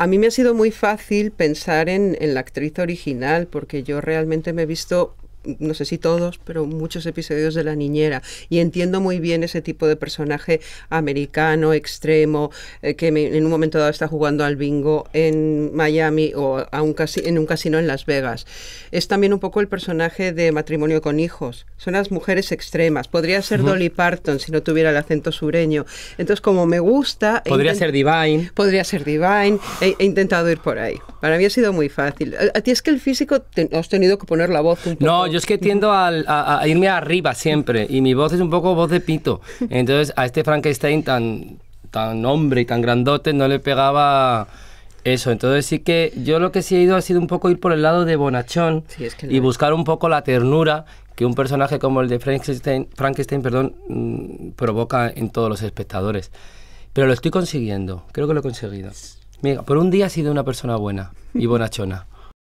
A mí me ha sido muy fácil pensar en, la actriz original, porque yo realmente me he visto no sé si todos, pero muchos episodios de La Niñera. Y entiendo muy bien ese tipo de personaje americano, extremo, eh, que en un momento dado está jugando al bingo en Miami o casi, en un casino en Las Vegas. Es también un poco el personaje de matrimonio con hijos. Son las mujeres extremas. Podría ser Dolly Parton si no tuviera el acento sureño. Entonces, como me gusta... Podría ser Divine. Podría ser Divine. he intentado ir por ahí. Para mí ha sido muy fácil. A, ti es que el físico te, has tenido que poner la voz un poco. No, yo es que tiendo a, irme arriba siempre y mi voz es un poco voz de pito. Entonces a este Frankenstein tan, tan hombre y tan grandote no le pegaba eso. Entonces sí que yo lo que sí he ido ha sido un poco ir por el lado de bonachón y buscar un poco la ternura que un personaje como el de Frankenstein, Frankenstein perdón, mm, provoca en todos los espectadores. Pero lo estoy consiguiendo, creo que lo he conseguido. Mira, por un día ha sido una persona buena y bonachona.